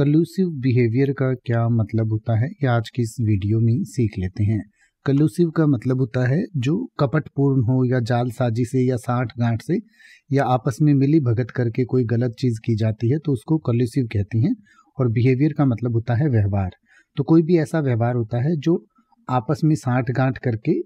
कलूसिव behaviour का क्या मतलब होता है ये आज की इस वीडियो में सीख लेते हैं कलूसिव का मतलब होता है जो कपटपूर्ण हो या जालसाजी से या साठ गांठ से या आपस में मिली भगत करके कोई गलत चीज़ की जाती है तो उसको कलूसिव कहती हैं और बिहेवियर का मतलब होता है व्यवहार तो कोई भी ऐसा व्यवहार होता है जो आपस में साठ गांठ करके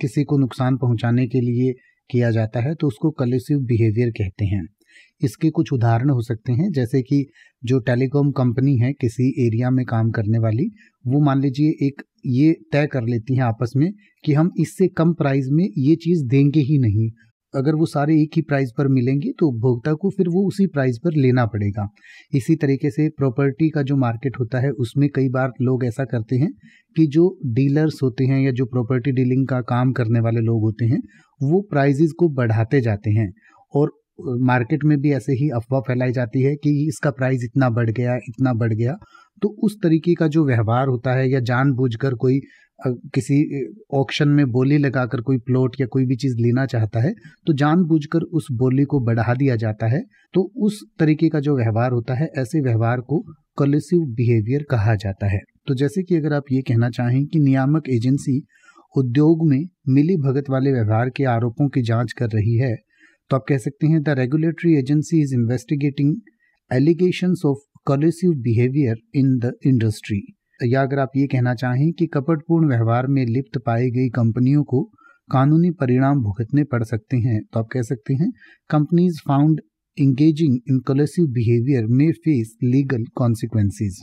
किसी को नुकसान पहुंचाने के लिए किया जाता है तो उसको कलूसिव बिहेवियर कहते हैं इसके कुछ उदाहरण हो सकते हैं जैसे कि जो टेलीकॉम कंपनी है किसी एरिया में काम करने वाली वो मान लीजिए एक ये तय कर लेती हैं आपस में कि हम इससे कम प्राइस में ये चीज़ देंगे ही नहीं अगर वो सारे एक ही प्राइस पर मिलेंगे तो उपभोक्ता को फिर वो उसी प्राइस पर लेना पड़ेगा इसी तरीके से प्रॉपर्टी का जो मार्केट होता है उसमें कई बार लोग ऐसा करते हैं कि जो डीलर्स होते हैं या जो प्रॉपर्टी डीलिंग का काम करने वाले लोग होते हैं वो प्राइजेज को बढ़ाते जाते हैं और मार्केट में भी ऐसे ही अफवाह फैलाई जाती है कि इसका प्राइस इतना बढ़ गया इतना बढ़ गया तो उस तरीके का जो व्यवहार होता है या जानबूझकर कोई किसी ऑक्शन में बोली लगाकर कोई प्लॉट या कोई भी चीज़ लेना चाहता है तो जानबूझकर उस बोली को बढ़ा दिया जाता है तो उस तरीके का जो व्यवहार होता है ऐसे व्यवहार को कलेसिव बिहेवियर कहा जाता है तो जैसे कि अगर आप ये कहना चाहें कि नियामक एजेंसी उद्योग में मिली भगत वाले व्यवहार के आरोपों की जांच कर रही है तो आप कह सकते हैं the regulatory agency is investigating allegation of collusive behaviour in the industry या अगर आप ये कहना चाहें कि कपटपूर्ण व्यवहार में लिप्त पाई गई कंपनियों को कानूनी परिणाम भुगतने पड़ सकते हैं तो आप कह सकते हैं companies found engaging in collusive behaviour may face legal consequences